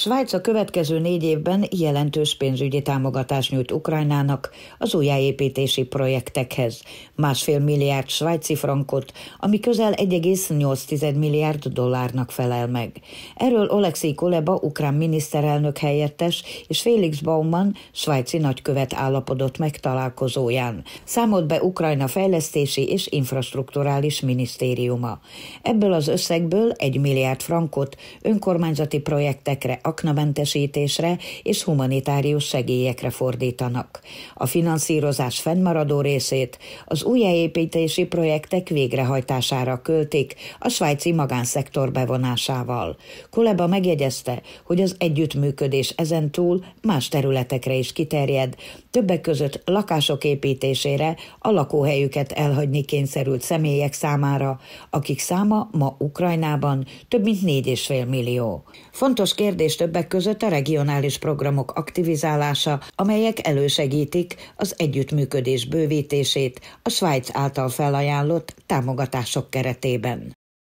Svájc a következő négy évben jelentős pénzügyi támogatást nyújt Ukrajnának az újjáépítési projektekhez. Másfél milliárd svájci frankot, ami közel 1,8 milliárd dollárnak felel meg. Erről Olexi Kuleba, ukrán miniszterelnök helyettes, és Félix Baumann, svájci nagykövet állapodott meg találkozóján. Számolt be Ukrajna fejlesztési és infrastruktúrális minisztériuma. Ebből az összegből 1 milliárd frankot önkormányzati projektekre aknamentesítésre és humanitárius segélyekre fordítanak. A finanszírozás fennmaradó részét az újjáépítési projektek végrehajtására költik a svájci magánszektor bevonásával. Koleba megjegyezte, hogy az együttműködés ezen túl más területekre is kiterjed, többek között lakások építésére, a lakóhelyüket elhagyni kényszerült személyek számára, akik száma ma Ukrajnában több mint 4,5 millió. Fontos kérdés Lépés többek között a regionális programok aktivizálása, amelyek elősegítik az együttműködés bővítését a Svájc által felajánlott támogatások keretében.